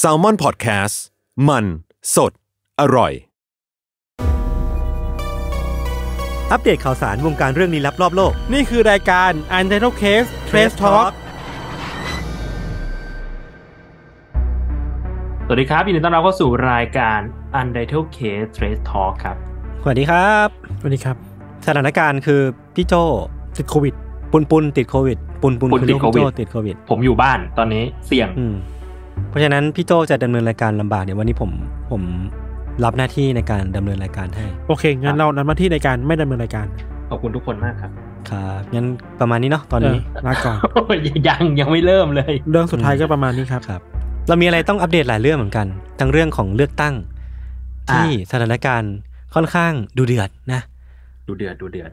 s a l ม o n PODCAST มัน สด อร่อย อัปเดตข่าวสารวงการเรื่องนี้รอบโลก นี่คือรายการ a n t i t l e Case Trace Talk สวัสดีครับยินดีต้อนรับเข้าสู่รายการ u n t i t l e Case Trace Talk ครับ สวัสดีครับ สวัสดีครับ สถานการณ์คือ พี่โจติดโควิดปุนปุนติดโควิดปุนปุนคุนติดโควิดติดโควิด ผมอยู่บ้านตอนนี้เสี่ยง เพราะฉะนั้น พี่โจจะดำเนินรายการลำบากเดี๋ยววันนี้ผม ผมรับหน้าที่ในการดำเนินรายการให้ โอเคงั้นเรานั้นมาที่ในการไม่ดำเนินรายการ ขอบคุณทุกคนมากครับ ครับงั้น ประมาณนี้เนาะตอนนี้ลาก่อนยังยังไม่เริ่มเลย เรื่องสุดท้ายก็ประมาณนี้ครับครับ เรามีอะไรต้องอัปเดตหลายเรื่องเหมือนกันทั้งเรื่องของเลือกตั้งที่สถานการณ์ค่อนข้างดูเดือดนะดูเดือดดูเดือด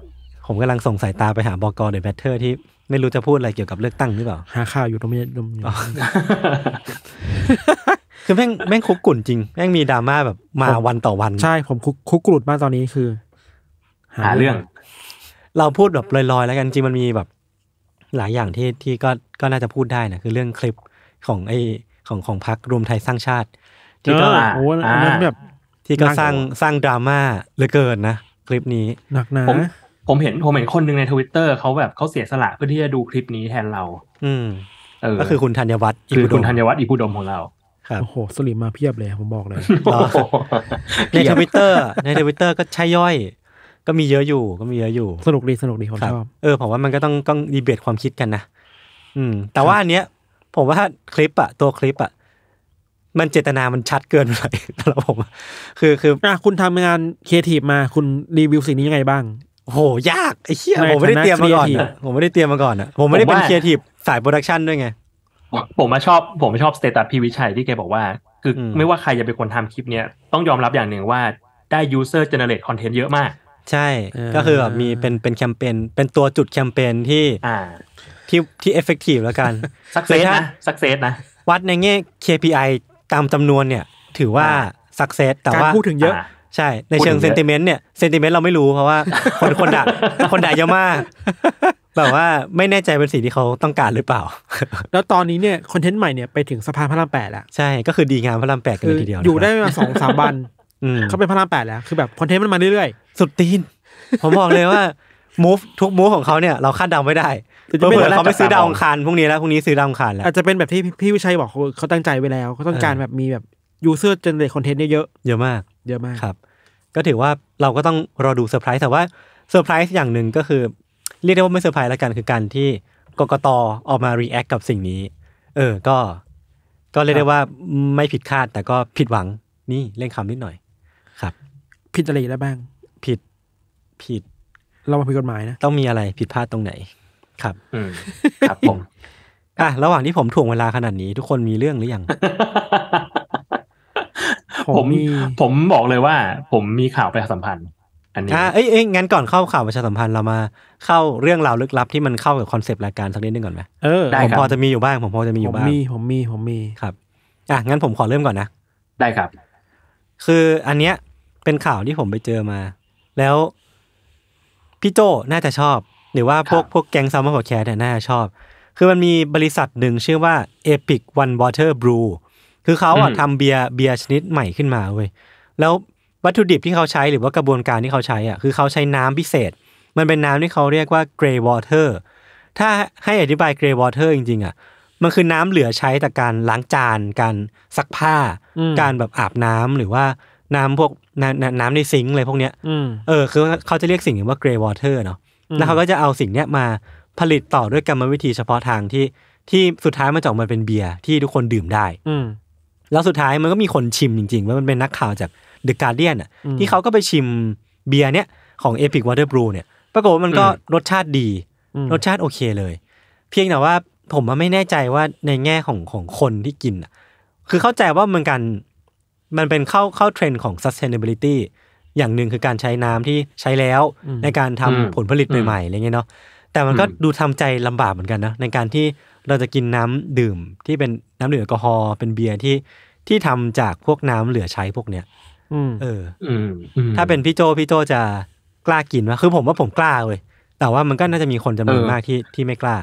ผมกำลังส่งสายตาไปหาบอกรเดอะแบทเทอร์ที่ไม่รู้จะพูดอะไรเกี่ยวกับเลือกตั้งหรือเปล่าหาข่าวอยู่ตรงนี้ตรงนี้คือแม่งแม่งคุกกุ่นจริงแม่งมีดราม่าแบบมาวันต่อวันใช่ผมคุกคุกกุ่นมากตอนนี้คือ หาเรื่อง เราพูดแบบลอย ๆ แล้วกันจริงมันมีแบบ หลายอย่างที่ที่ก็ก็น่าจะพูดได้นะคือเรื่องคลิปของไอของของพักรวมไทยสร้างชาติที่ก็โอ้โหแบบ ที่ก็สร้างสร้างดราม่าเหลือเกินนะคลิปนี้หนักหนาผมเห็นผมเห็นคนหนึ่งในทวิตเตอร์เขาแบบเขาเสียสละเพื่อที่จะดูคลิปนี้แทนเรา อืมเออก็คือคุณธัญวัฒน์คือคุณธัญวัฒน์อิกุดมของเรา ครับโอ้โหสลิมมาเพียบเลยผมบอกเลย ในทวิตเตอร์ในทวิตเตอร์ก็ใช่ย่อย ก็มีเยอะอยู่ก็มีเยอะอยู่ สนุกดี สนุกดีผมชอบ เออ ผมว่ามันก็ต้องต้องดีเบตความคิดกันนะอืม แต่ว่าอันเนี้ย ผมว่าคลิปอะตัวคลิปอะมันเจตนามันชัดเกินไปแล้รผมคือคืออ่ะคุณทำงานเคทีฟมาคุณรีวิวสิ่งนี้ยังไงบ้างโหยากไอ้เหี้ย ผมไม่ได้เตรียมมาก่อนะผมไม่ได้เตรียมมาก่อนอะผมไม่ได้เป็นครีเอทีฟสายโปรดักชันด้วยไง ผมมาชอบผมชอบสเตตัสพี่วิชัยที่แกบอกว่า คือไม่ว่าใครจะเป็นคนทำคลิปเนี้ยต้องยอมรับอย่างหนึ่งว่าได้ซอร์เจเนเรตคอนเทนต์เยอะมาก ใช่ก็คือแบบมีเป็นเป็นแคมเปญเป็นตัวจุดแคมเปญที่ที่ที่เอฟเฟกตีฟแล้วกันสักเซสนะสักเซสนะ วัดในแง่ KPI ตามจำนวนเนี่ยถือว่าสักเซสแต่ว่าพูดถึงเยอะใช่ในเชิงเซนติเมนต์เนี่ยเซนติเมนต์เราไม่รู้ เพราะว่าคนคนด่าคนด่าเยอะมาก แบบว่าไม่แน่ใจเป็นสิ่งที่เขาต้องการหรือเปล่า แล้วตอนนี้เนี่ยคอนเทนต์ใหม่เนี่ยไปถึงสะพานพระรามแปดแล้ว ใช่ ก็คือดีงามพระรามแปดกันเลยทีเดียว อยู่ได้มาสองสามวันเขาเป็นพระรามแปดแล้ว คือแบบคอนเทนต์มันมาเรื่อยๆ สุดตีน ผมบอกเลยว่ามูฟทุกมูฟของเขาเนี่ยเราคาดเดาไม่ได้เพื่อเขาไม่ซื้อดาวองคารพวกนี้แล้วพวกนี้ซื้อดาวองคารแล้วอาจจะเป็นแบบที่พี่วิชัยบอกเขาตั้งใจไว้แล้วเขาต้องการแบบมีแบบยูเซอร์เจเนเรตคอนเทนต์เยอะเยอะมากเยอะมากครับ ก็ถือว่าเราก็ต้องรอดูเซอร์ไพรส์แต่ว่าเซอร์ไพรส์อย่างหนึ่งก็คือ เรียกได้ว่าไม่เซอร์ไพรส์ละกัน คือการที่กกตออกมารีแอคกับสิ่งนี้เออก็ ก็เรียกได้ว่าไม่ผิดคาด แต่ก็ผิดหวังนี่เล่นคำนิดหน่อย ครับ ผิดอะไรแล้วบ้าง ผิดผิด เรามาผิดกฎหมายนะต้องมีอะไรผิดพลาดตรงไหน ครับ อืครับผมอ่ะระหว่างที่ผมถ่วงเวลาขนาดนี้ ทุกคนมีเรื่องหรือยังผมผมบอกเลยว่า ผมมีข่าวประชาสัมพันธ์อันนี้อ่เอ้ยงั้นก่อนเข้าข่าวประชาสัมพันธ์เรามา เข้าเรื่องราวลึกลับที่มันเข้ากับคอนเซปต์รายการสักนิดนึงก่อนไหมเออผมพอจะมีอยู่บ้างผมพอจะมีอยู่บ้างผมมีผมมีผมมีครับอ่ะงั้นผมขอเริ่มก่อนนะได้ครับ คืออันเนี้ยเป็นข่าวที่ผมไปเจอมา แล้วพี่โจน่าจะชอบหรือว่าพวกพวกแก๊งซัมเมอร์พอดแคสต์เนี่ยน่าจะชอบ คือมันมีบริษัทหนึ่งชื่อว่า Epic One Water Brew คือเขาอ่ะทำเบียร์เบียร์ชนิดใหม่ขึ้นมาเว้ย แล้ววัตถุดิบที่เขาใช้หรือว่ากระบวนการที่เขาใช้อ่ะ คือเขาใช้น้ำพิเศษ มันเป็นน้ำที่เขาเรียกว่า เกรย์วอเตอร์ ถ้าให้อธิบายเกรย์วอเตอร์จริง ๆอ่ะ มันคือน้ำเหลือใช้จากการล้างจาน การซักผ้า การแบบอาบน้ำหรือว่าน้ำพวกน้ำในซิงค์อะไรพวกเนี้ย เออ คือเขาจะเรียกสิ่งนี้ว่าเกรย์วอเตอร์เนาะ แล้วเขาก็จะเอาสิ่งเนี้ยมาผลิตต่อด้วยกรรมวิธีเฉพาะทางที่ที่สุดท้ายมันจะออกมาเป็นเบียร์ที่ทุกคนดื่มได้แล้วสุดท้ายมันก็มีคนชิมจริงๆว่ามันเป็นนักข่าวจากเดอะการเดียนอ่ะที่เขาก็ไปชิมเบียร์เนี้ยของเอพิกวอเตอร์บรูเนี่ยปรากฏว่ามันก็รสชาติดี รสชาติโอเคเลย เพียงแต่ว่าผมไม่แน่ใจว่าในแง่ของของคนที่กินอ่ะ คือเข้าใจว่ามันการมันเป็นเข้าเข้าเทรนด์ของ sustainability อย่างหนึ่งคือการใช้น้ำที่ใช้แล้วในการทำผลผลิตใหม่ๆอะไรเงี้ยเนาะแต่มันก็ดูทำใจลำบากเหมือนกันนะในการที่เราจะกินน้ำดื่มที่เป็นน้ำดื่มแอลกอฮอล์เป็นเบียร์ที่ที่ทำจากพวกน้ำเหลือใช้พวกเนี้ยเออถ้าเป็นพี่โจพี่โจจะกล้ากินไหมคือผมว่าผมกล้าเว้ยแต่ว่ามันก็น่าจะมีคนจำนวนมากที่ที่ไม่กล้า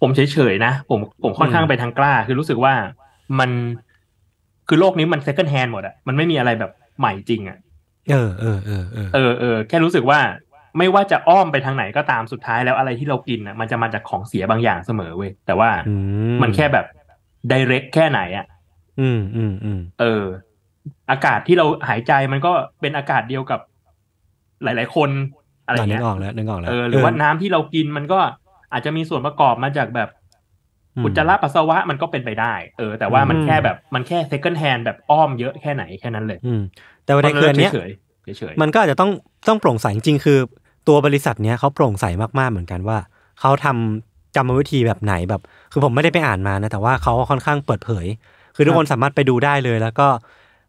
ผมเฉยๆนะ ผมผมค่อนข้างไปทางกล้าคือรู้สึกว่ามันคือโลกนี้มันเซ็ s e c o n แฮนด์หมดอะมันไม่มีอะไรแบบใหม่จริงอะเออเออเออเออเออแค่รู้สึกว่าไม่ว่าจะอ้อมไปทางไหนก็ตามสุดท้ายแล้วอะไรที่เรากินอ่ะ มันจะมาจากของเสียบางอย่างเสมอเว้ยแต่ว่ามันแค่แบบไดเรกแค่ไหนอ่ะ อืมอืมอืมเออ อากาศที่เราหายใจมันก็เป็นอากาศเดียวกับ หลายๆคนอะไรเงี้ยนึกออกแล้วนึกออกแล้วเออหรือว่าน้ำที่เรากิน มันก็อาจจะมีส่วนประกอบมาจากแบบอุจจาระปัสสาวะมันก็เป็นไปได้เออแต่ว่ามันแค่แบบมันแค่ second hand แบบอ้อมเยอะแค่ไหนแค่นั้นเลย อืมแต่ว่าเนเนคือเนี้ยเฉยมันก็อาจจะต้องต้องโปร่งใสจริงคือตัวบริษัทเนี้ยเขาโปร่งใสมากๆเหมือนกันว่า เขาทำจำวิธีแบบไหนแบบ คือผมไม่ได้ไปอ่านมานะแต่ว่าเขาค่อนข้างเปิดเผย คือทุกคนสามารถไปดูได้เลยแล้วก็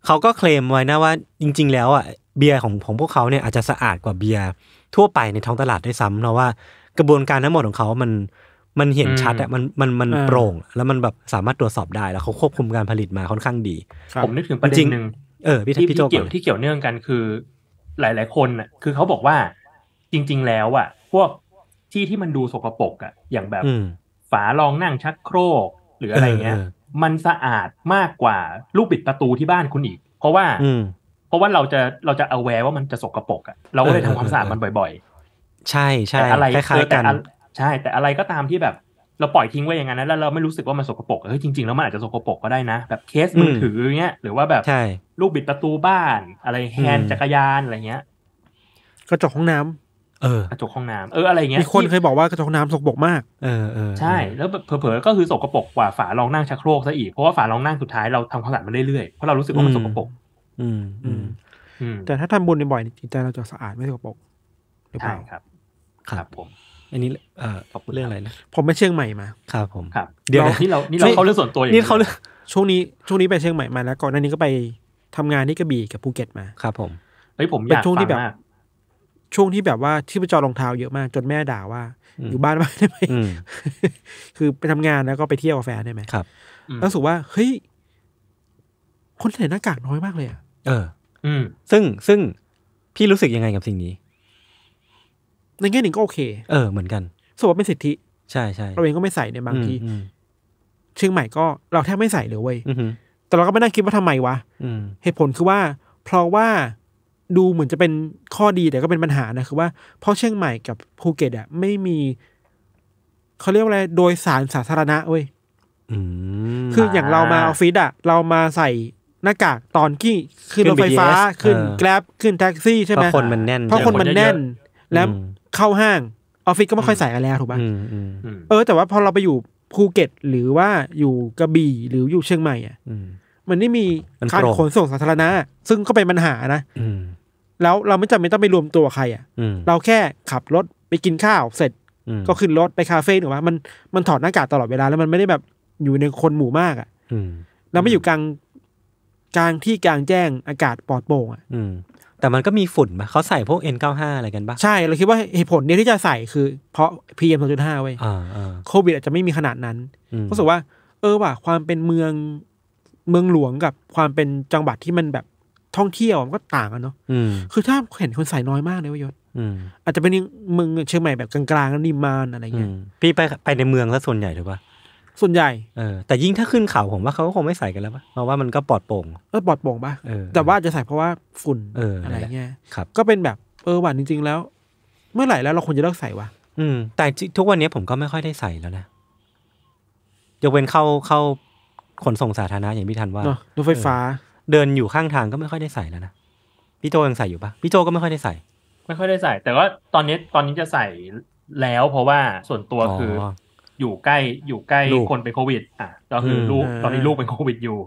เขาก็เคลมไว้นะว่า จริงๆแล้วอ่ะเบียร์ของของพวกเขาเนี่ยอาจจะสะอาดกว่าเบียร์ทั่วไปในท้องตลาดได้ซ้ำเพราะว่า กระบวนการทั้งหมดของเขา มันมันเห็นชัดอะมันมันมันโปร่งแล้วมันแบบสามารถตรวจสอบได้แล้วเขาควบคุมการผลิตมาค่อนข้างดีผมนึกถึงประเด็นหนึ่งเออพี่ที่เกี่ยวที่เกี่ยวเนื่องกันคือหลาย ๆคนอ่ะคือเขาบอกว่าจริงๆ แล้วอะพวกที่ที่มันดูสกปรกอะอย่างแบบฝารองนั่งชักโครกหรืออะไรเงี้ย มันสะอาดมากกว่าลูกปิดประตูที่บ้านคุณอีก เพราะว่าเพราะว่าเราจะเราจะเอาแวว่ามันจะสกปรกอะเราก็เลยทำความสะอาดมันบ่อยๆ ใช่ใช่อะไรคล้ายๆกันใช่ แต่อะไรก็ตามที่แบบ เราปล่อยทิ้งไว้อย่างนั้นแล้วเราไม่รู้สึกว่ามันสกปรกเฮ้ยจริงๆแล้วมันอาจจะสกปรกก็ได้นะ แบบเคสมือถือเงี้ยหรือว่าแบบลูกบิดประตูบ้าน อะไรแฮนจักรยานอะไรเงี้ยกระจกห้องน้ำเออกระจกห้องน้ำเอออะไรเงี้ยมีคนเคยบอกว่ากระจกห้องน้ำสกปรกมากเออเออใช่แล้วเผลอๆก็คือสกปรกกว่าฝารองนั่งชักโครกซะอีก เพราะว่าฝารองนั่งสุดท้ายเราทำความสะอาดมาเรื่อยๆเพราะเรารู้สึกว่ามันสกปรกอืมอืมแต่ถ้าทำบุญบ่อยๆจิตใจเราจะสะอาดไม่สกปรกหรือเปล่าครับครับผม อันนี้เอ่อเรื่องอะไรนะ ผมไปเชียงใหม่มาครับ ผมครับเดี๋ยวนี่เรานี่เราเข้าเรื่องส่วนตัวอย่างนี่เขาเรื่องช่วงนี้ ช่วงนี้ไปเชียงใหม่มา แล้วก่อนหน้านี้ก็ไปทำงานที่กระบี่กับภูเก็ตมาครับ ผมเอ้ยผมอยากฟังมากช่วงที่แบบว่าที่ไปจอรองเท้าเยอะมาก จนแม่ด่าว่า อยู่บ้านาได้ไหมคือไปทำงานแล้วก็ไปเที่ยวกับแฟนได้ไหมครับ แล้วสุว่า เฮ้ย คนใส่หน้ากากน้อยมากเลยอ่ะเออ อืม ซึ่งซึ่งพี่รู้สึกยังไงกับสิ่งนี้ในแง่หนึ่งก็โอเค เออ เหมือนกันสุว่าเป็นสิทธิ ใช่ใช่เราเองก็ไม่ใส่ในบางทีเชียงใหม่ก็เราแทบไม่ใส่เลยเว้ยแต่เราก็ไม่น่าคิดว่าทำไมวะเหตุผลคือว่าเพราะว่าดูเหมือนจะเป็นข้อดี แต่ก็เป็นปัญหานะ คือว่าเพราะเชียงใหม่กับภูเก็ตอ่ะไม่มี เขาเรียกว่าอะไร โดยสารสาธารณะเว้ยคืออย่างเรามาออฟฟิศอ่ะเรามาใส่หน้ากากตอนที่ขึ้นรถไฟฟ้าขึ้นแกร็บขึ้นแท็กซี่ใช่ไหมเพราะคนมันแน่น เพราะคนมันแน่น แล้วเข้าห้าง ออฟฟิศก็ไม่ค่อยใส่กันแล้วถูกป่ะเออแต่ว่าพอเราไปอยู่ภูเก็ต หรือว่าอยู่กระบี่หรืออยู่เชียงใหม่อ่ะมันไม่มีการขนส่งสาธารณะ ซึ่งก็เป็นปัญหานะแล้วเราไม่จำเป็นต้องไปรวมตัวใครอ่ะเราแค่ขับรถไปกินข้าวเสร็จ ก็ขึ้นรถไปคาเฟ่หรือว่ามันมันถอดหน้ากากตลอดเวลา แล้วมันไม่ได้แบบอยู่ในคนหมู่มากอ่ะเราไม่อยู่กลางกลางที่กลางแจ้งอากาศปลอดโปร่งอ่ะแต่มันก็มีฝุ่นปะเขาใส่พวก N95 อะไรกันปะใช่ เราคิดว่าเหตุผลเนี้ยที่จะใส่คือเพราะ PM 2.5เว้ยโควิด อาจจะไม่มีขนาดนั้นรู้สึกว่า เออว่ะความเป็นเมืองเมืองหลวงกับความเป็นจังหวัดที่มันแบบท่องเที่ยวมันก็ต่างกันเนาะคือถ้าเห็นคนใส่น้อยมากเลยวิยศอาจจะเป็นเมืองเชียงใหม่แบบกลางๆนิมานอะไรเงี้ย พี่ไปไปในเมืองซะส่วนใหญ่ถูกปะส่วนใหญ่เออแต่ยิ่งถ้าขึ้นเขาผมว่าเขาก็คงไม่ใส่กันแล้วปะเพราะว่ามันก็ปลอดโปร่งเออปลอดโปร่งปะแต่ว่าจะใส่เพราะว่าฝุ่นอออะไรเงี้ยครับ ก็เป็นแบบเออหวานจริง ๆ แล้ว เมื่อไหร่แล้วเราควรจะเลิกใส่วะอืมแต่ทุกวันนี้ผมก็ไม่ค่อยได้ใส่แล้วนะยกเว้นเข้าเข้าขนส่งสาธารณะอย่างพี่ทันว่ารถไฟฟ้าเดินอยู่ข้างทางก็ไม่ค่อยได้ใส่แล้วนะพี่โจยังใส่อยู่ปะพี่โจก็ไม่ค่อยได้ใส่ ไม่ค่อยได้ใส่ แต่ว่าตอนนี้ตอนนี้จะใส่แล้ว เพราะว่าส่วนตัวคืออยู่ใกล้อยู่ใกล้คนเป็นโควิดอ่ะก็คือลูกตอนนี้ลูกเป็นโควิดอยู่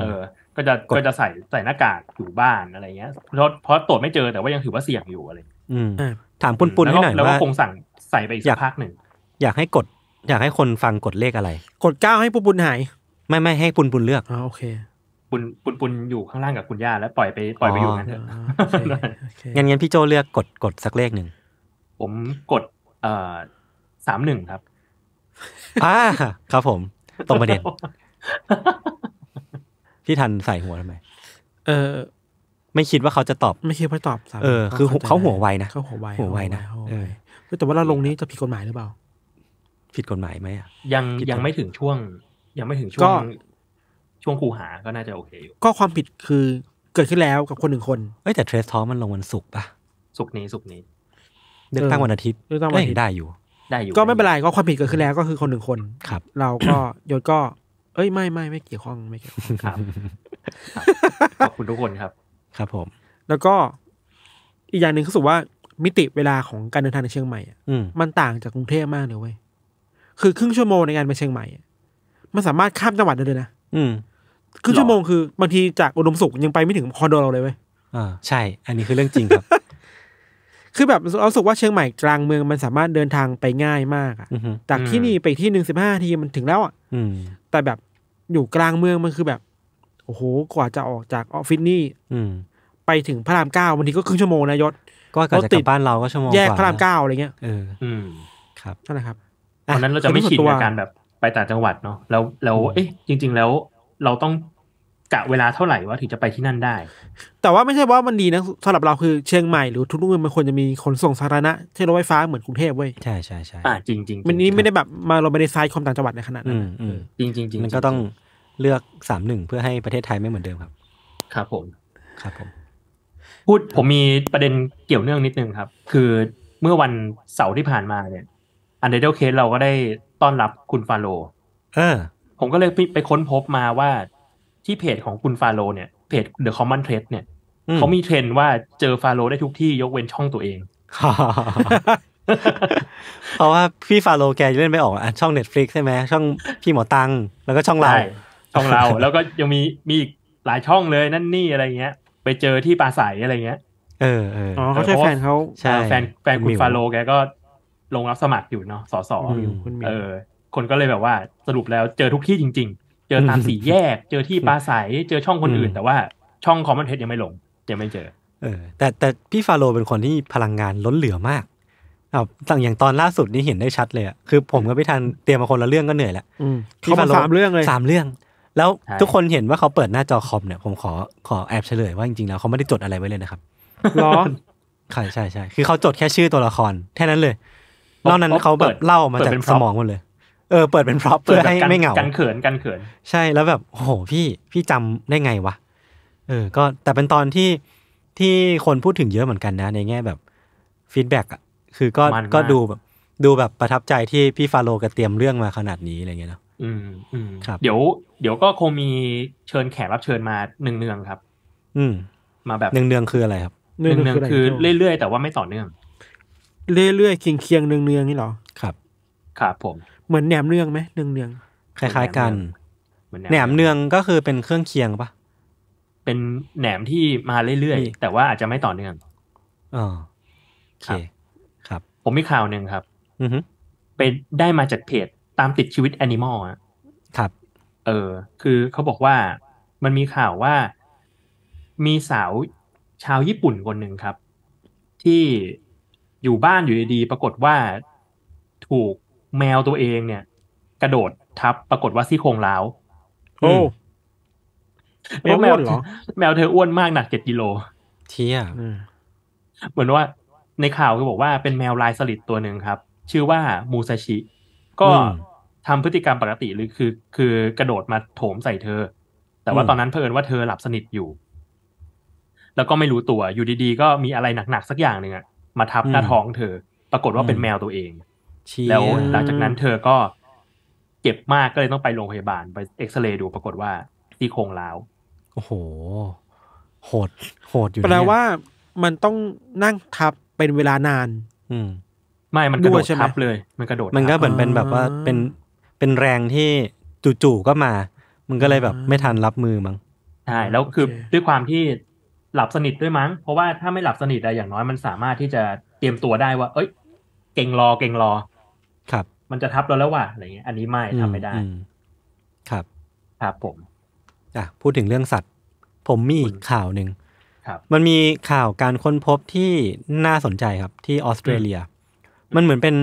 เออ ก็จะก็จะใส่ใส่หน้ากากอยู่บ้านอะไรเงี้ยเพราะเพราะตรวจไม่เจอแต่ว่ายังถือว่าเสี่ยงอยู่อะไรอืมถามปุ้นปุ้นให้หน่อยว่าแล้วก็คงสั่งใส่ไปอีกสักพักหนึ่งอยากให้กด อยากให้คนฟังกดเลขอะไร กดเก้าให้ปุ้นปุ้นหายไม่ไม่ให้ปุนปุนเลือกอ๋อโอเคปุนปุนปุนอยู่ข้างล่างกับคุณย่าแล้วปล่อยไปปล่อยไปอยู่นั่นเถอะงั้นงั้นพี่โจเลือกกดกดสักเลขหนึ่งผมกดเอ่อสามหนึ่งครับอ่าครับผม ตรงประเด็นพี่ทันใส่หัวทำไมเออไม่คิดว่าเขาจะตอบ ไม่คิดว่าตอบสามเออคือเขาหัวไวนะเขาหัวไวหัวไวนะเออแต่ว่าเราลงนี้จะผิดกฎหมายหรือเปล่า ผิดกฎหมายไหมอ่ะยังยังไม่ถึงช่วงยังไม่ถึง ช่วง ช่วงคูหาก็น่าจะโอเคอยู่ ก็ความผิดคือเกิดขึ้นแล้วกับคนหนึ่งคน เอ้ยแต่เทรสทอมันลงวันศุกร์ป่ะศุกร์นี้ศุกร์นี้เดือนตั้งวันอาทิตย์เดือนตั้งวันอาทิตย์ได้อยู่ ได้อยู่ ก็ไม่เป็นไรก็ความผิดเกิดขึ้นแล้วก็คือคนหนึ่งคน ครับ เราก็ยศก็ เอ้ยไม่ไม่ไม่เกี่ยวข้องไม่เกี่ยวข้องครับ ขอบคุณทุกคนครับ ครับผม แล้วก็อีกอย่างหนึ่งคือสุว่ามิติเวลาของการเดินทางในเชียงใหม่มันต่างจากกรุงเทพมากเลยเว้ย คือ ครึ่งชั่วโมงในการไปเชียงใหม่มันสามารถข้ามจังหวัดได้เลยนะอืมคือชั่วโมงคือบางทีจากอุดมสุขยังไปไม่ถึงคอนโดเราเลยเว้ยอ่าใช่ อันนี้คือเรื่องจริงครับ คือแบบเราสุกว่าเชียงใหม่กลางเมืองมันสามารถเดินทางไปง่ายมากอ่ะจากที่นี่ไปที่หนึ่งสิบห้าทีมันถึงแล้วอ่ะแต่แบบอยู่กลางเมืองมันคือแบบโอ้โหกว่าจะออกจากออฟฟิศนี่ไปถึงพระรามเก้าวันนี้ก็ครึ่งชั่วโมงนายศก็กาลับบ้านเราก็ชั่วโมงแยกพระรามเก้าอะไรเงี้ย เออครับนั่นแหละครับตอนนั้นเราจะไม่ชินกับการแบบไปต่างจังหวัดเนาะแล้วแล้วเอ๊ะจริง ๆ แล้วเราต้องกะเวลาเท่าไหร่ว่าถึงจะไปที่นั่นได้ แต่ว่าไม่ใช่ว่ามันดีนะสำหรับเราคือเชียงใหม่หรือทุกเมืองมันควรจะมีขนส่งสาธารณะเช่นรถไฟฟ้าเหมือนกรุงเทพเว้ย ใช่ใช่ใช่อ่าจริงจริงมันนี้ไม่ได้แบบมาเราไม่ได้ไซด์ความต่างจังหวัดในขนาดนั้นจริงจริงจริงมันก็ต้องเลือกสามหนึ่งเพื่อให้ประเทศไทยไม่เหมือนเดิมครับครับผมครับผมพูดผมมีประเด็นเกี่ยวเนื่องนิดนึงครับ คือเมื่อวันเสาร์ที่ผ่านมาเนี่ย อันเดอร์เคสเราก็ได้ต้อนรับคุณฟาโลเออ ผมก็เลยไปค้นพบมาว่าที่เพจของคุณฟาโลเนี่ยเพจ The Common Thread เนี่ยเขามีเทรนว่าเจอฟาโลได้ทุกที่ยกเว้นช่องตัวเองเพราะว่าพี่ฟาโลแกเล่นไม่ออกช่องเน็ตฟลิกใช่ไหมช่องพี่หมอตัง แล้วก็ช่องเราช่องเราแล้วก็ยังมีมีอีกหลายช่องเลยนั่นนี่อะไรเงี้ย ไปเจอที่ปลาใสอะไรเงี้ยเออเออเขาใช่แฟนเขาใช่แฟนแฟนคุณฟาโลแกก็ลงรับสมัครอยู่เนาะสสออู่เออ คนก็เลยแบบว่าสรุปแล้วเจอทุกที่จริง ๆ เจอตามสี่แยกเจอที่ปลาใสเจอช่องคนอื่นแต่ว่า ช่องคอมมอนเทสยังไม่ลง ยังไม่เจอเออแต่แต่พี่ฟาโรเป็นคนที่พลังงานล้นเหลือมากอ้าวต่างอย่างตอนล่าสุดนี่เห็นได้ชัดเลยอ่ะคือผมกับพี่ทันเตรียมมาคนละเรื่องก็เหนื่อยแล้วพี่ฟาโรสามเรื่องเลยสามเรื่อง แล้วทุกคนเห็นว่าเขาเปิดหน้าจอคอมเนี่ย ผมขอขอแอบเฉลยว่าจริงๆแล้วเขาไม่ได้จดอะไรไว้เลยนะครับร้อใช่ใช่ใช่คือเขาจดแค่ชื่อตัวละครแค่นั้นเลยนอกนั้นเขาแบบเล่ามาจากสมองหมดเลย เออ เปิดเป็นพร็อพเพื่อให้ไม่เหงากันเขินกันเขิน ใช่แล้วแบบโอ้โหพี่พี่จำได้ไงวะ เออ ก็แต่เป็นตอนที่ที่คนพูดถึงเยอะเหมือนกันนะ ในแง่แบบฟีดแบ็กอ่ะ คือก็ก็ดูแบบ ดูแบบประทับใจที่พี่ฟาโลกเตรียมเรื่องมาขนาดนี้อะไรเงี้ยเนาะ อืมอืมครับเดี๋ยว เดี๋ยวก็คงมีเชิญแขกรับเชิญมาหนึ่งเนืองครับ อืม มาแบบหนึ่งเนืองคืออะไรครับหนึ่งเนืองคือเรื่อยๆแต่ว่าไม่ต่อเนื่องเรื่อยๆเคียงเคียงเนืองเนืองนี่หรอ ครับครับผม เหมือนแหนมเนืองไหมเนืองเนืองคล้ายๆกันแหนมเนืองก็คือเป็นเครื่องเคียงปะเป็นแหนมที่มาเรื่อยๆแต่ว่าอาจจะไม่ต่อเนื่องอ๋อโอเคครับ ผมมีข่าวหนึ่งครับอือไปได้มาจากเพจตามติดชีวิตแอนิมอลอะครับ เออ คือเขาบอกว่า มันมีข่าวว่ามีสาวชาวญี่ปุ่นคนหนึ่งครับ ที่อยู่บ้านอยู่ดีๆ ปรากฏว่าถูกแมวตัวเองเนี่ย กระโดดทับปรากฏว่าซี่โครงร้าวโอ้ แมวอ้วนเหรอแมวเธออ้วนมากหนักเจ็ดกิโล เที่ยเหมือนว่าในข่าวก็บอกว่าเป็นแมวลายสลิดตัวหนึ่งครับ ชื่อว่ามูซาชิ ก็ทำพฤติกรรมปกติหรือคือคือกระโดดมาโถมใส่เธอ แต่ว่าตอนนั้นเผอิญว่าเธอหลับสนิทอยู่ แล้วก็ไม่รู้ตัว อยู่ดีๆ ก็มีอะไรหนักๆ สักอย่างหนึ่งอะมาทับหน้าท้องเธอ ปรากฏว่าเป็นแมวตัวเองแล้วหลังจากนั้นเธอก็เจ็บมากก็เลยต้องไปโรงพยาบาลไปเอ็กซเรย์ดู ปรากฏว่าซี่โครงร้าวโอ้โหโหดโหดอยู่แปลว่ามันต้องนั่งทับเป็นเวลานาน อืม ไม่ มันกระโดดทับเลย มันกระโดด มันก็เหมือนเป็นแบบว่าเป็น เป็นแรงที่จู่ๆก็มา มันก็เลยแบบไม่ทันรับมือมั้ง ใช่ แล้วคือด้วยความที่หลับสนิทด้วยมั้ง เพราะว่าถ้าไม่หลับสนิทอะอย่างน้อยมันสามารถที่จะเตรียมตัวได้ว่า เอ้ย เก่งรอเก่งรอ ครับ มันจะทับเราแล้วว่ะอะไรเงี้ยอันนี้ไม่ทำไม่ได้ ครับครับผมอ่ะพูดถึงเรื่องสัตว์ ผมมีอีกข่าวหนึ่งครับ มันมีข่าวการค้นพบที่น่าสนใจครับ ที่ออสเตรเลีย มันเหมือนเป็น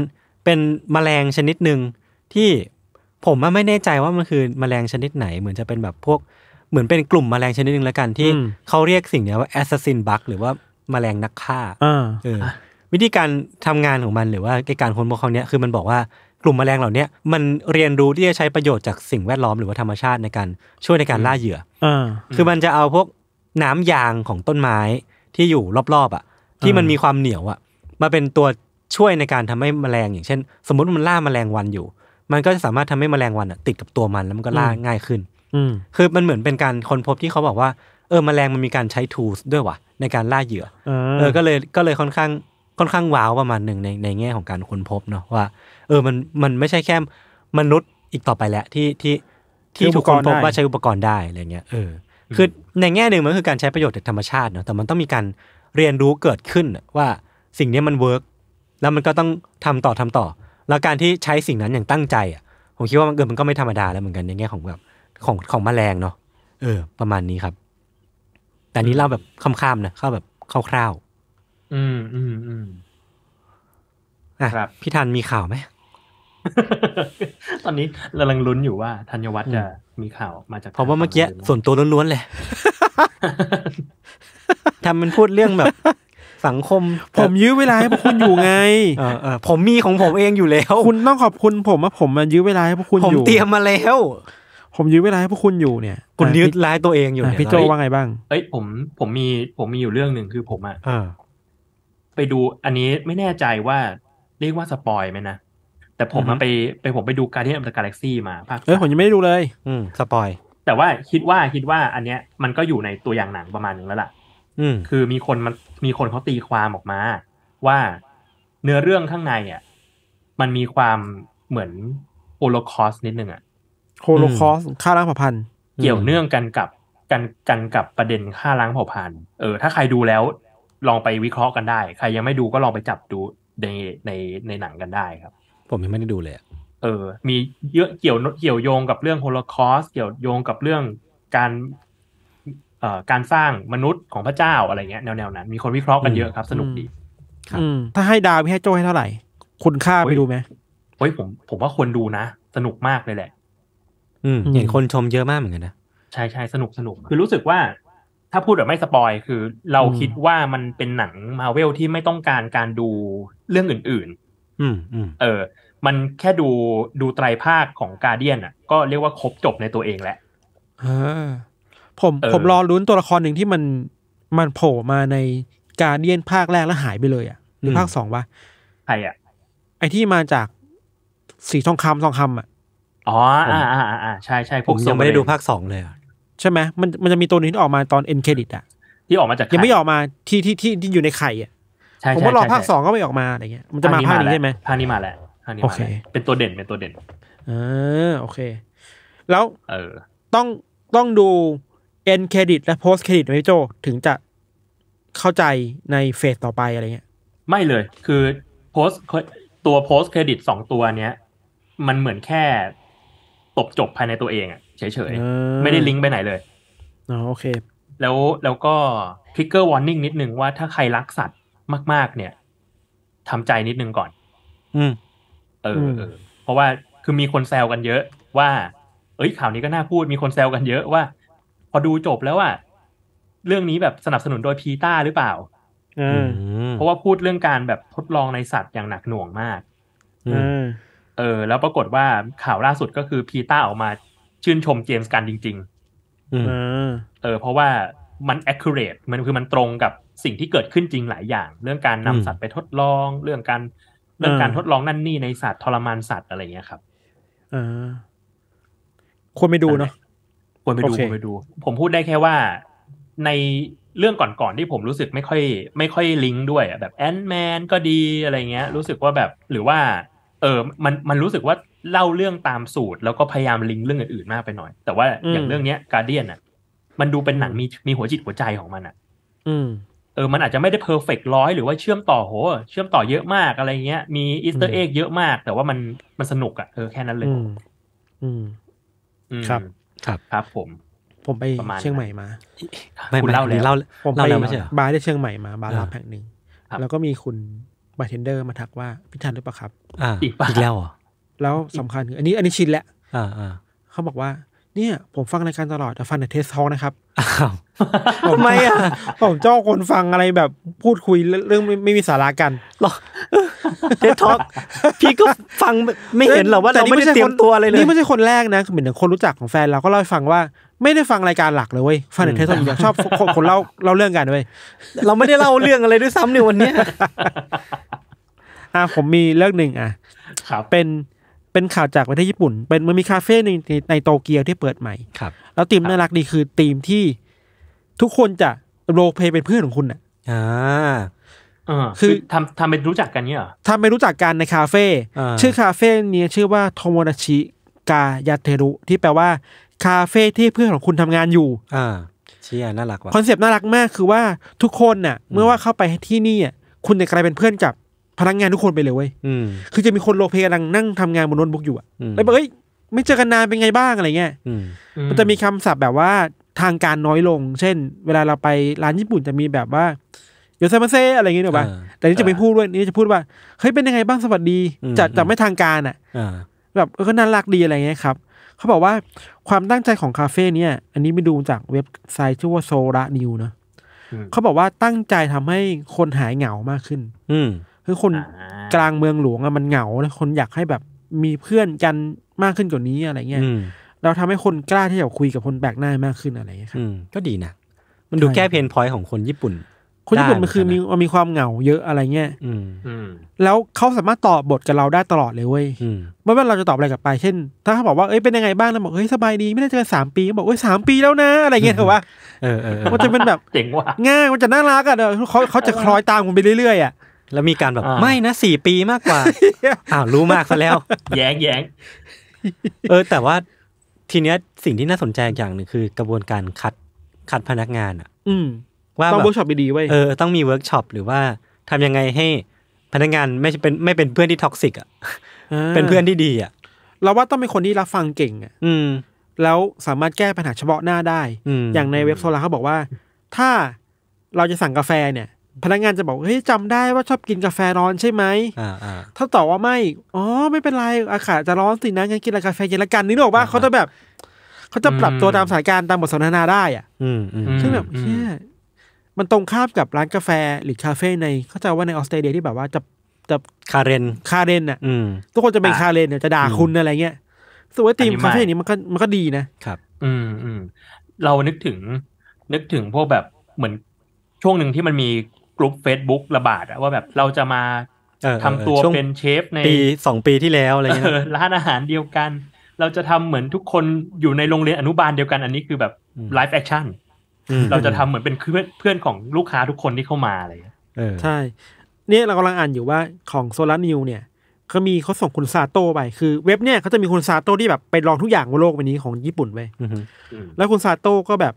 เป็นมแมลงชนิดหนึ่งที่ผมไม่แน่ใจว่ามันคือมแมลงชนิดไหนเหมือนจะเป็นแบบพวกเหมือนเป็นกลุ่มมแมลงชนิดหนึ่งแล้วกันที่เขาเรียกสิ่งนี้ว่าแอสซัสซินบัคหรือว่ามแมลงนักฆ่าเออวิธีการทำงานของมันหรือว่าการค้นพบรข้งนี้คือมันบอกว่ากลุ่มแมลงเหล่านี้มันเรียนรู้ที่จะใช้ประโยชน์จากสิ่งแวดล้อมหรือว่าธรรมชาติในการ ช่วยในการล่าเหยื่ออคือมันจะเอาพวกน้ำยางของต้นไม้ที่อยู่รอบๆ อ่ะ ที่มันมีความเหนียวอ่ะมาเป็นตัวช่วยในการทำให้แมลง อย่างเช่น สมมติมันล่าแมลงวันอยู่ มันก็จะสามารถทำให้แมลงวันติดกับตัวมันแล้วมันก็ล่าง่ายขึ้นคือมันเหมือนเป็นการค้นพบที่เขาบอกว่าเออมแมลงมันมีการใช้ทูสด้วยว่ะในการล่าเหยื่อเออ ก็เลยก็เลยค่อนข้างค่อนข้างว้าวประมาณหนึ่งในในแง่ของการค้นพบเนาะว่า เออมันมันไม่ใช่แค่มนุษย์อีกต่อไปแล้วที่ที่ที่ถูกค้นพบว่าใช้อุปกรณ์ได้อะไรเงี้ยเออ คือในแง่หนึ่งมันคือการใช้ประโยชน์จากธรรมชาติเนาะแต่มันต้องมีการเรียนรู้เกิดขึ้นว่าสิ่งนี้มันเวิร์กแล้วมันก็ต้องทำต่อทำต่อ แล้วการที่ใช้สิ่งนั้นอย่างตั้งใจอ่ะผมคิดว่ามันเกิดมันก็ไม่ธรรมดาแล้วเหมือนกันในแง่ของแบบของของมแมลงเนาะเออ ประมาณนี้ครับ แต่นี้เล่าแบบคำา่ๆนะเข้าแบบคร่าวๆอืมอืมอืมอ่ะพี่ทันมีข่าวไหมตอนนี้เกำลังลุ้นอยู่ว่าธัญวัฒน์จะมีข่าวมาจากเพราะว่าเมื่อกี้ส่วนตัวล้วนๆเลยทำมันพูดเรื่องแบบ สังคมผมยื้อเวลาให้พวกคุณอยู่ไงเออผมมีของผมเองอยู่แล้วคุณต้องขอบคุณผมว่าผมมายื้อเวลาให้พวกคุณอยู่ ผมเตรียมมาแล้วผมยื้อเวลาให้พวกคุณอยู่เนี่ยคุณยื้อร้ายตัวเองอยู่เนี่ยพี่โจว่าไงบ้างเอ้ยผมผมมีผมมีอยู่เรื่องหนึ่งคือผมอ่ะไปดู อันนี้ไม่แน่ใจว่าเรียกว่าสปอยไหมนะ แต่ผมมาไปไปผมไปดูการที่อัมตกาแล็กซี่มาภาคเอ้ยผมยังไม่ได้ดูเลย อืมสปอยแต่ว่าคิดว่าคิดว่าอันเนี้ย มันก็อยู่ในตัวอย่างหนังประมาณนึงแล้วล่ะ อืม คือมีคนมันมีคนเขาตีความออกมา ว่าเนื้อเรื่องข้างในอ่ะมันมีความเหมือนโอโลคอสนิดนึงอ่ะโฮโลคอสฆ่าล้างเผ่าพันธุ์เกี่ยวเนื่องกันกับกันกันกับประเด็นฆ่าล้างเผ่าพันธุ์เออ ถ้าใครดูแล้ว ลองไปวิเคราะห์กันได้ ใครยังไม่ดูก็ลองไปจับดูในในในหนังกันได้ครับ ผมยังไม่ได้ดูเลยเออ มีเยอะเกี่ยวเกี่ยวโยงกับเรื่องโฮโลคอสเกี่ยวโยงกับเรื่องการเอ่อการสร้างมนุษย์ของพระเจ้าอะไรเงี้ยแนวๆนั้นมีคนวิเคราะห์กันเยอะครับสนุกดีถ้าให้ดาวพี่ให้โจให้เท่าไหร่ คุณค่าไปดูไหมเฮ้ยผมผมว่าควรดูนะ สนุกมากเลยแหละอืมเห็นคนชมเยอะมากเหมือนกันนะใช่ใช่สนุกสนุกคือรู้สึกว่า ถ้าพูดแบบไม่สปอย คือเราคิดว่ามันเป็นหนังมาเวลที่ไม่ต้องการการดูเรื่องอื่น ๆ อืมอืมเออ มันแค่ดูดูไตรภาคของกาเดียนอ่ะ ก็เรียกว่าครบจบในตัวเองแหละผมผมรอลุ้นตัวละครหนึ่งที่มันมันโผล่มาในกาเดียนภาคแรกแล้วหายไปเลย อ่ะหรือภาคสองวะใครอ่ะไอที่มาจากสีทองคำทองคำอ่ะอ๋ออ่าอ่าอ่าใช่ใช่ผมยังไม่ได้ดูภาคสองเลยใช่ไหมมันมันจะมีตัวนึงที่ออกมาตอนเอ็นเครดิตอ่ะที่ออกมาจากยังไม่ออกมาที่ที่ที่ที่อยู่ในไข่อ่ะผมว่ารอภาคสองก็ไม่ออกมาอะไรเงี้ย มันจะมาภาคนี้ใช่ไหมภาคนี้มาแล้วภาคนี้มาเป็นตัวเด่นเป็นตัวเด่นออโอเค แล้วเออต้องต้องดูเอ็นเครดิตและโพสเครดิตไหมโจ ถึงจะเข้าใจในเฟสต่อไปอะไรเงี้ยไม่เลย คือโพสตัวโพสเครดิตสองตัวเนี้ยมันเหมือนแค่ตบจบภายในตัวเองอ่ะเฉยๆ ไม่ได้ลิงก์ไปไหนเลยอ๋อโอเค แล้วแล้วก็ทริกเกอร์วอร์นิ่งนิดนึงว่าถ้าใครรักสัตว์มากๆ เนี่ยทำใจนิดนึงก่อน อืมเออเอเพราะว่าคือมีคนแซวกันเยอะว่า เอ้ยข่าวนี้ก็น่าพูดมีคนแซวกันเยอะว่า พอดูจบแล้วอ่ะเรื่องนี้แบบสนับสนุนโดยพีต้าหรือเปล่าเพราะว่าพูดเรื่องการแบบทดลองในสัตว์อย่างหนักหน่วงมาก อืเออแล้วปรากฏว่าข่าวล่าสุดก็คือพีต้าออกมาชื่นชมเจมส์กันจริงๆเออเพราะว่ามัน accurate มันคือมันตรงกับสิ่งที่เกิดขึ้นจริงหลายอย่าง เรื่องการนำสัตว์ไปทดลอง เรื่องการเรื่องการทดลองนั่นนี่ในสัตว์ทรมานสัตว์อะไรเงี้ยครับอควรไปดูเนาะควรไปดูควรไปดู ผมพูดได้แค่ว่า ในเรื่องก่อนๆที่ผมรู้สึกไม่ค่อย ไม่ค่อยลิงก์ด้วยแบบแอนด์แมนก็ดีอะไรเงี้ยรู้สึกว่าแบบหรือว่าเออ มัน มันรู้สึกว่าเล่าเรื่องตามสูตรแล้วก็พยายามลิงก์เรื่องอื่น ๆ มากไปหน่อย แต่ว่าอย่างเรื่องเนี้ยการเดียนอ่ะ มันดูเป็นหนังมีมีหัวจิตหัวใจของมันอ่ะ อืมเออ มันอาจจะไม่ได้เพอร์เฟกร้อย หรือว่าเชื่อมต่อโหเชื่อมต่อเยอะมากอะไรเงี้ย มีอีสเตอร์เอ็กเยอะมาก แต่ว่ามันมันสนุกอ่ะเออแค่นั้นเลยอืมครับ ครับ ครับผม ผมไปเชียงใหม่มาไม่เล่าเลยเล่าไมไปบาร์ที่เชียงใหม่มา บาร์ลับแห่งหนึ่งแล้วก็มีคุณบาร์เทนเดอร์มาทักว่าพี่ทันหรือเปล่าครับอีกปะอีกแล้วเหรอ แล้วสำคัญคืออันนี้อันนี้ชินแหละเขาบอกว่าเนี่ย ผมฟังรายการตลอดแต่ฟังแต่เทสทองนะครับทำไมอ่ะ ผมเจ้าคนฟังอะไรแบบพูดคุยเรื่องไม่มีสาระกันหรอเทสทอกพี่ก็ฟังไม่เห็นหรอ ว่าเราไม่ได้เตรียมตัวอะไรเลยนี่ไม่ใช่คนแรกนะ เหมือนคนรู้จักของแฟนเราก็เล่าให้ฟังว่าไม่ได้ฟังรายการหลักเลยเว้ยฟังแต่เทส์อยนางชอบคนเล่าเล่าเรื่องกันเว้ย เราไม่ได้เล่าเรื่องอะไรด้วยซ้ำเนวันนี้อ่า ผมมีเรื่องหนึ่งอ่ะครับเป็นเป็นข่าวจากประเทศญี่ปุ่น เป็นมันมีคาเฟ่หนึ่งในโตเกียวที่เปิดใหม่ครับ แล้วทีมน่ารักดีคือทีมที่ทุกคนจะโรเพย์เป็นเพื่อนของคุณอ่ะอ่าคือทำทำเป็นรู้จักกันเนี่ยทำเป็นรู้จักกันในคาเฟ่ชื่อคาเฟ่นี้ชื่อว่าโทโมนาชิ กายาเทรุที่แปลว่าคาเฟ่ที่เพื่อนของคุณทำงานอยู่ อ่า เชียน่ารักว่ะ คอนเซปต์น่ารักมากคือว่าทุกคนน่ะ เมื่อว่าเข้าไปที่นี่อ่ะ คุณจะกลายเป็นเพื่อนกับพนักงานทุกคนไปเลยเว้ยคือจะมีคนโลเพกำลังนั่งทำงานบนโน้ตบุ๊กอยู่อ่ะ แล้วบอกเอ้ยไม่เจอกันนานเป็นไงบ้างอะไรเงี้ยมันจะมีคำศัพท์แบบว่าทางการน้อยลง เช่น เวลาเราไปร้านญี่ปุ่นจะมีแบบว่าโยเซมาเซอะไรเงี้ยหรอป่ะ แต่นี่จะไม่พูดด้วยนี่จะพูดว่าเฮ้ยเป็นยังไงบ้างสวัสดี จะจะไม่ทางการอ่ะแบบก็น่ารักดีอะไรเงี้ยครับเขาบอกว่าความตั้งใจของคาเฟ่เนี่ยอันนี้ไปดูจากเว็บไซต์ชื่อว่าโซระนิวนะเขาบอกว่าตั้งใจทำให้คนหายเหงามากขึ้น อืคือคนกลางเมืองหลวงอะมันเหงาแล้วคนอยากให้แบบมีเพื่อนกันมากขึ้นกว่านี้อะไรเงี้ยเราทำให้คนกล้าที่จะคุยกับคนแปลกหน้ามากขึ้นอะไรเงี้ยก็ดีนะ มันดูแก้เพนพอยต์ของคนญี่ปุ่นคนญี่ปุ่นมันคือมีมันมีความเหงาเยอะอะไรเงี้ยแล้วเขาสามารถตอบบทกับเราได้ตลอดเลยเว้ยไม่ว่าเราจะตอบอะไรกลับไป เช่น ถ้าเขาบอกว่าเอ้ยเป็นยังไงบ้างเราบอกเฮ้ยสบายดี ไม่ได้เจอสามปีบอกเอ้ยสามปีแล้วนะอะไรเงี้ยถือว่ามันจะเป็นแบบเจ๋งว่ะง่ายมันจะน่ารักอ่ะเดี๋ยวเขาเขาจะคล้อยตามผมไปเรื่อยๆอ่ะ แล้วมีการแบบไม่นะสี่ปีมากกว่าอ้าวรู้มากซะแล้ว แย้งแย้งเออแต่ว่าทีเนี้ยสิ่งที่น่าสนใจอย่างหนึ่งคือ กระบวนการคัดคัดพนักงานอ่ะ อืว่าต้องเวิร์กช็อปดีๆไว้เออต้องมีเวิร์กช็อปหรือว่าทำยังไงให้ พนักงานไม่เป็นไม่เป็นเพื่อนที่ท็อกซิกอ่ะ เป็นเพื่อนที่ดีอ่ะเราว่าต้องเป็นคนที่รับฟังเก่งอ่ะ อืมแล้วสามารถแก้ปัญหาเฉพาะหน้าได้ อย่างในเว็บโซลาเขาบอกว่า ถ้าเราจะสั่งกาแฟเนี่ย พนักงานจะบอกเฮ้ยจำได้ว่าชอบกินกาแฟร้อนใช่ไหมถ้าตอบว่าไม่ อ๋อไม่เป็นไรอากาศจะร้อนสินะงั้นกินกาแฟเย็นละกันนี่บอกว่าเขาจะแบบ เขาจะปรับตัวตามสถานการณ์ตามบทสนทนาได้อ่ะออืืมมซึ่งแบบเชี่ยมันตรงข้ามกับร้านกาแฟหรือคาเฟ่ในเข้าใจว่าในออสเตรเลียที่แบบว่าจะจะคาเรนคาเรนอ่ะทุกคนจะเป็นคาเรนเนี่ยจะด่าคุณอะไรเงี้ยสวยทีมคาเฟ่นี้มันก็มันก็ดีนะครับอืมอืมเรานึกถึงนึกถึงพวกแบบเหมือนช่วงหนึ่งที่มันมีกลุ่ม Facebook ระบาดอะว่าแบบเราจะมาทำตัวเป็นเชฟในปีสองปีที่แล้วอะไรเงี้ยร้านอาหารเดียวกัน เราจะทำเหมือนทุกคนอยู่ในโรงเรียนอนุบาลเดียวกันอันนี้คือแบบไลฟ์แอคชั่นเราจะทำเหมือนเป็นเพื่อนของลูกค้าทุกคนที่เข้ามาอะไรอย่างเงี้ยใช่ เนี่ยเรากำลังอ่านอยู่ว่าของโซลาร์นิวเนี่ยเขามีเขาส่งคุณซาโต้ไปคือเว็บเนี่ยเขาจะมีคุณซาโต้ที่แบบไปลองทุกอย่างบนโลกใบนี้ของญี่ปุ่นไปแล้วคุณซาโต้ก็แบบ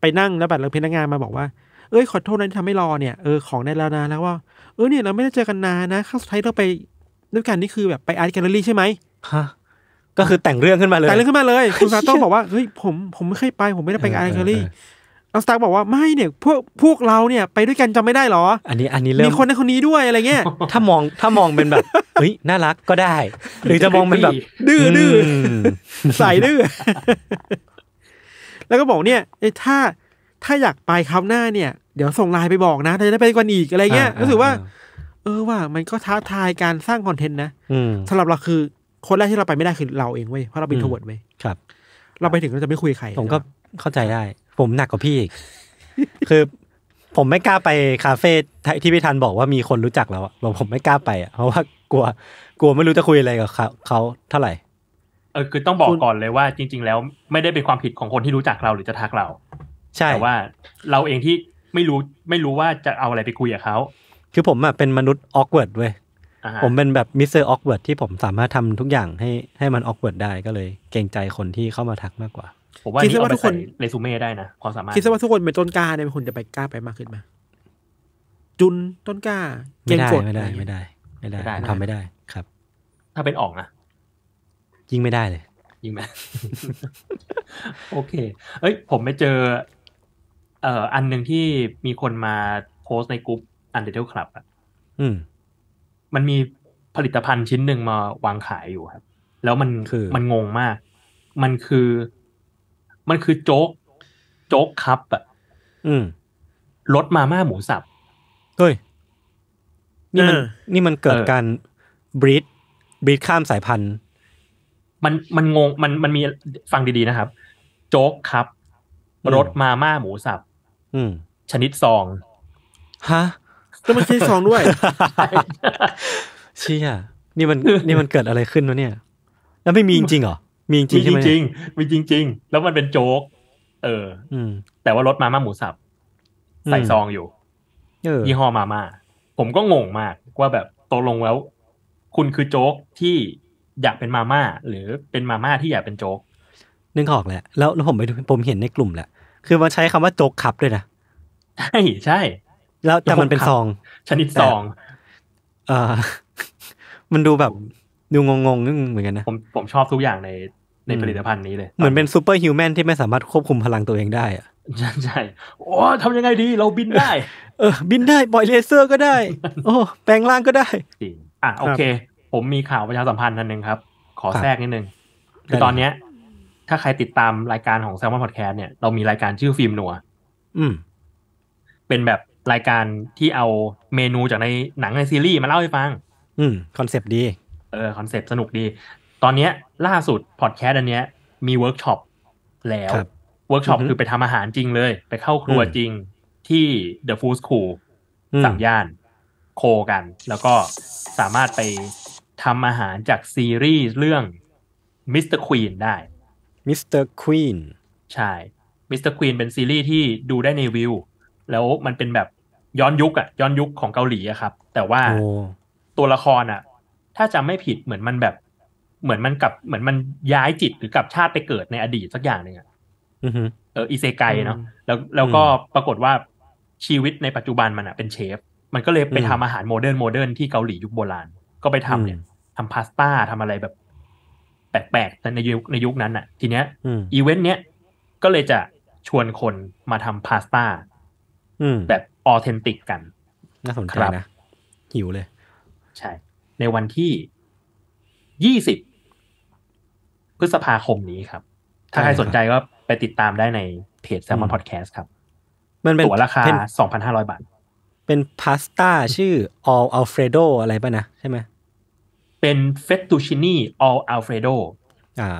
ไปนั่งแล้วแบบเราพนักงานมาบอกว่าเอ้ยขอโทษนะที่ทำให้รอเนี่ยเออของได้แล้วนะแล้วว่า เออเนี่ยเราไม่ได้เจอกันนานนะครั้งสุดท้ายเราไปด้วยกันนี่คือแบบไปอาร์ตแกลเลอรี่ใช่ไหมฮะก็คือแต่งเรื่องขึ้นมาเลยแต่งเรื่องขึ้นมาเลยคุณซาโต้บอกว่าเฮ้ยผมผมไม่เคยไปผมไม่ได้ไปอาร์ตแกลเลอรี่อังสตาร์บอกว่าไม่เนี่ย พวกพวกเราเนี่ยไปด้วยกันจำไม่ได้หรอ อันนี้อันนี้เริ่ม มีคนในคนนี้ด้วยอะไรเงี้ย ถ้ามองถ้ามองเป็นแบบเฮ้ยน่ารักก็ได้ หรือจะมองเป็นแบบดื้อดื้อใส่ดื้อ แล้วก็บอกเนี่ยถ้าถ้าอยากไปคราวหน้าเนี่ย เดี๋ยวส่งไลน์ไปบอกนะจะได้ไปกันอีกอะไรเงี้ยรู้สึกว่า เออว่ามันก็ท้าทายการสร้างคอนเทนต์นะสำหรับเราคือคนแรกที่เราไปไม่ได้คือเราเองเว้ยเพราะเราเป็นทวดเว้ย ครับ เราไปถึงเราจะไม่คุยใคร ผมก็เข้าใจได้ผมหนักกว่าพี่ คือผมไม่กล้าไปคาเฟ่ที่พี่ทันบอกว่ามีคนรู้จักแล้วอะบอกผมไม่กล้าไปเพราะว่ากลัว กลัวไม่รู้จะคุยอะไรกับเขาเขาเท่าไหร่เออคือต้องบอกก่อนเลยว่า จริง ๆ แล้วไม่ได้เป็นความผิดของคนที่รู้จักเราหรือจะทักเรา ใช่แต่ว่าเราเองที่ไม่รู้ไม่รู้ว่าจะเอาอะไรไปคุยกับเขาคือผมอะเป็นมนุษย์ออกเวิร์ดเว้ยผมเป็นแบบมิสเตอร์ออกเวิร์ดที่ผมสามารถทำทุกอย่างให้ให้มันออกเวิร์ดได้ก็เลย เกรงใจคนที่เข้ามาทักมากกว่าผมว่าคิดว่าทุกคนเรซูเม่ได้นะความสามารถ คิดว่าทุกคนเป็นต้นกล้าเนี่ยคนจะไปกล้าไปมากขึ้นไหมจุนต้นกล้า เกงกดไม่ได้ ไม่ได้ ไม่ได้ทำไม่ได้ครับ ถ้าเป็นอองนะยิงไม่ได้เลย ยิงไหมโอเค เอ้ยผมไปเจอเอ่ออันหนึ่งที่มีคนมาโพสในกลุ่มอันเดอร์คลับอ่ะอืมันมีผลิตภัณฑ์ชิ้นหนึ่งมาวางขายอยู่ครับ แล้วมันคือมันงงมาก มันคือมันคือโจ๊ก โจ๊กครับอ่ะอืมรสมาม่าหมูสับ เฮ้ย นี่มันนี่มันเกิดการบริดบริดข้ามสายพันธุ์ มันมันงง มันมันมีฟังดีๆนะครับ โจ๊กครับรสมาม่าหมูสับอืมชนิดซองฮะ แล้วมันชนิดซองด้วยเชี่ยนี่มันนี่มันเกิดอะไรขึ้นวะเนี่ย แล้วไม่มีจริงเหรอมีจริงจริงมีจริงจริงแล้วมันเป็นโจ๊ก เออ อืม แต่ว่ารถมาม่าหมูสับใส่ซองอยู่ยี่ห้อมาม่า ผมก็งงมากว่าแบบตกลงแล้ว คุณคือโจ๊กที่อยากเป็นมาม่า หรือเป็นมาม่าที่อยากเป็นโจ๊ก นึกออกแหละ แล้วแล้วผมไปผมเห็นในกลุ่มแหละ คือมันใช้คำว่าโจ๊กขับด้วยนะใช่ ใช่ แล้วแต่มันเป็นซองชนิดซอง เออมันดูแบบดูงงๆนึงเหมือนกันนะ ผมผมชอบทุกอย่างในในผลิตภัณฑ์นี้เลย เหมือนเป็นซูเปอร์ฮิวแมนที่ไม่สามารถควบคุมพลังตัวเองได้อะใช่ใช่โอ้ทำยังไงดี เราบินได้ เออ บินได้ ปล่อยเลเซอร์ก็ได้โอ้แปลงร่างก็ได้จริงอ่ะโอเค ผมมีข่าวประชาสัมพันธ์นันหนึ่งครับ ขอแทรกนิดนึงคือตอนเนี้ย ถ้าใครติดตามรายการของแซลมอนพอดแคสต์เนี่ยเรามีรายการชื่อฟิล์มหนัวอืมเป็นแบบรายการที่เอาเมนูจากในหนังในซีรีส์มาเล่าให้ฟัง อืมคอนเซปต์ดีเออคอนเซปต์สนุกดีตอนเนี้ยล่าสุดพอดแคสต์อันเนี้ย มีเวิร์กช็อปแล้วเวิร์กช็อปคือไปทำอาหารจริงเลย ไปเข้าครัวจริงที่ The Food School สัมย่านโคกันแล้วก็สามารถไปทำอาหารจากซีรีส์เรื่องมิสเตอร์ควีนได้มิสเตอร์ควีนใช่มิสเตอร์ควีนเป็นซีรีส์ที่ดูได้ในวิวแล้วมันเป็นแบบย้อนยุคอะย้อนยุคของเกาหลีอะครับ แต่ว่าตัวละครอะถ้าจำไม่ผิดเหมือนมันแบบเหมือนมันกับเหมือนมันย้ายจิตหรือกับชาติไปเกิดในอดีตสักอย่างหนึ่งอ่ะเอออีเซไกเนาะแล้วแล้วก็ปรากฏว่าชีวิตในปัจจุบันมันอ่ะเป็นเชฟ มันก็เลยไปทำอาหารโมเดิร์นโมเดิร์นที่เกาหลียุคโบราณ ก็ไปทำเนี่ย ทำพาสต้าทำอะไรแบบ แปลกๆ ในยุคในยุคนั้นอ่ะ ทีเนี้ยอีเวนต์เนี้ย ก็เลยจะชวนคนมาทำพาสต้าแบบออเทนติกกัน น่าสนใจนะหิวเลย ใช่ ในวันที่ยี่สิบพฤษภาคมนี้ครับ ถ้าใครสนใจก็ไปติดตามได้ในเพจแซมมอนพอดแคสต์ครับ มันเป็นตั๋วราคาสองพันห้าร้อยบาท เป็นพาสต้าชื่อ all alfredo อะไรป่ะนะใช่ไหมเป็นเฟตตูชินีอ all alfredo อ่า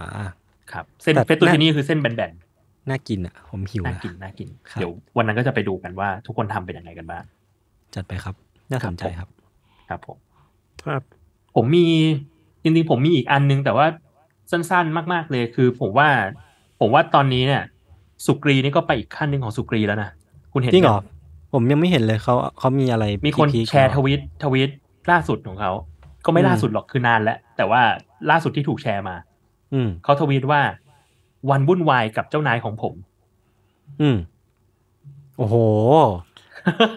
ครับ เส้นเฟตตูชินี่คือเส้นแบนๆน่ากินอ่ะ ผมหิวน่ากินน่ากิน เดี๋ยววันนั้นก็จะไปดูกันว่า ทุกคนทำเป็นยังไงกันบ้าง จัดไปครับ น่าสนใจครับ ครับผม ครับ ผมมีจริงๆผมมีอีกอันนึงแต่ว่าสั้นๆ มากๆ เลย คือ ผมว่า ผมว่าตอนนี้เนี่ย สุกรีนี่ก็ไปอีกขั้นหนึ่งของสุกรีแล้วนะ คุณเห็นจริงเหรอผมยังไม่เห็นเลยเขา เขามีอะไร มีคนแชร์ ทวิต ทวิต ล่าสุดของเขา ก็ไม่ล่าสุดหรอก คือนานแล้ว แต่ว่าล่าสุดที่ถูกแชร์มา อืมเขาทวีตว่าวันวุ่นวายกับเจ้านายของผม อืม โอ้โห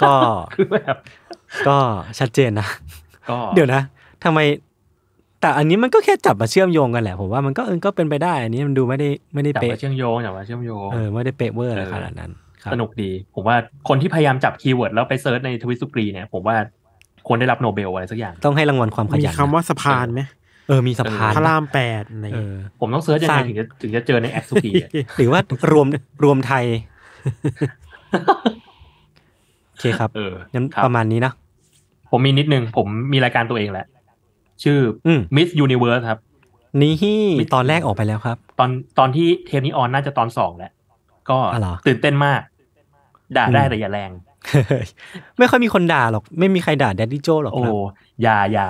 ก็คือแบบก็ชัดเจนนะก็ เดี๋ยวนะทำไมแต่อันนี้มันก็แค่จับมาเชื่อมโยงกันแหละผมว่ามันก็เออก็เป็นไปได้อันนี้มันดูไม่ได้ไม่ได้เป๊ะจับมา เชื่อมโยงจับมาเชื่อมโยงเออไม่ได้เป๊ะเวอร์อะไรขนาดนั้นสนุกดี ผมว่าคนที่พยายามจับคีย์เวิร์ดแล้วไปเซิร์ชในทวิตสุกรีเนี่ยผมว่าควรได้รับโนเบล อะไรสักอย่างต้องให้รางวัลความขยันมีคำว่าสะพานไหมเออมีสะพานพระรามแปดอะไรผมต้องเซิร์ชยังไงถึงจะถึงจะเจอในแอปสุกีหรือว่ารวมรวมไทยโอเคครับเออประมาณนี้นะผมมีนิดนึงผมมีรายการตัวเองแหละชื่อมิสยูนิเวิร์สครับนี่ตอนแรกออกไปแล้วครับ ตอนตอนที่เทปนี้ออน น่าจะตอนสองแหละก็ตื่นเต้นมาก ด่าได้แต่อย่าแรง ไม่ค่อยมีคนด่าหรอก ไม่มีใครด่าแดดดี้โจหรอกโอ้ยาอย่า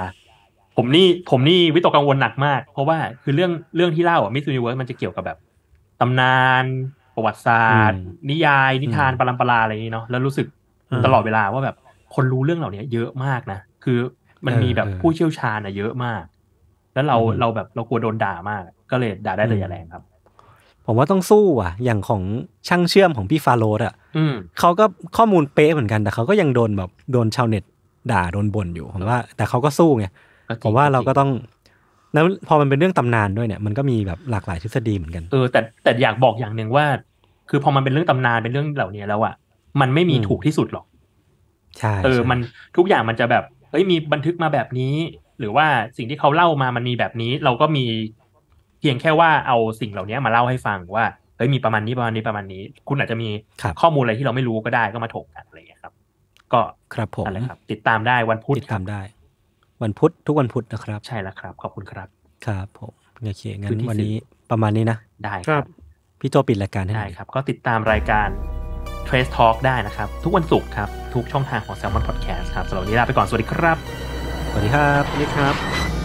ผมนี่ผมนี่วิตกกังวลหนักมาก เพราะว่าคือเรื่องเรื่องที่เล่าอ่ะมิสยูนิเวิร์สมันจะเกี่ยวกับแบบตำนานประวัติศาสตร์ นิยายนิทานปรัมปราอะไรนี้เนาะแล้วรู้สึกตลอดเวลาว่าแบบคนรู้เรื่องเหล่านี้เยอะมากนะคือมันมีแบบผู้เชี่ยวชาญอะเยอะมาก แล้วเราเราแบบเรากลัวโดนด่ามาก ก็เลยด่าได้เลยอย่าแรงครับ ผมว่าต้องสู้อ่ะ อย่างของช่างเชื่อมของพี่ฟาโรดอ่ะเขาก็ข้อมูลเป๊ะเหมือนกัน แต่เขาก็ยังโดนแบบโดนชาวเน็ตด่าโดนบ่นอยู่ ผมว่า แต่เขาก็สู้ไง ผมว่าเราก็ต้อง แล้วพอมันเป็นเรื่องตำนานด้วยเนี่ย มันก็มีแบบหลากหลายทฤษฎีเหมือนกัน เออแต่แต่อยากบอกอย่างหนึ่งว่า คือพอมันเป็นเรื่องตำนานเป็นเรื่องเหล่านี้แล้วอ่ะ มันไม่มีถูกที่สุดหรอก ใช่ เออมันทุกอย่างมันจะแบบเอ้ยมีบันทึกมาแบบนี้ หรือว่าสิ่งที่เขาเล่ามามันมีแบบนี้ เราก็มีเพียงแค่ว่าเอาสิ่งเหล่านี้มาเล่าให้ฟังว่าเฮ้ยมีประมาณนี้ประมาณนี้ประมาณนี้ คุณอาจจะมีข้อมูลอะไรที่เราไม่รู้ก็ได้ก็มาถกกันอะไรอย่างนี้ครับ ก็ครับผมรครับติดตามได้วันพุธติดตามได้ วันพุธทุกวันพุธนะครับ ใช่แล้วครับ ขอบคุณครับ ครับผมโอเคงั้นวันนี้ประมาณนี้นะได้ครับพี่โจปิดรายการได้ครับ ก็ติดตามรายการ Trace Talk ได้นะครับ ทุกวันศุกร์ครับ ทุกช่องทางของ s ล l m o n Podcast ครับสำหรับวันนี้ลาไปก่อนสวัสดีครับ สวัสดีครับสวัสดีครับ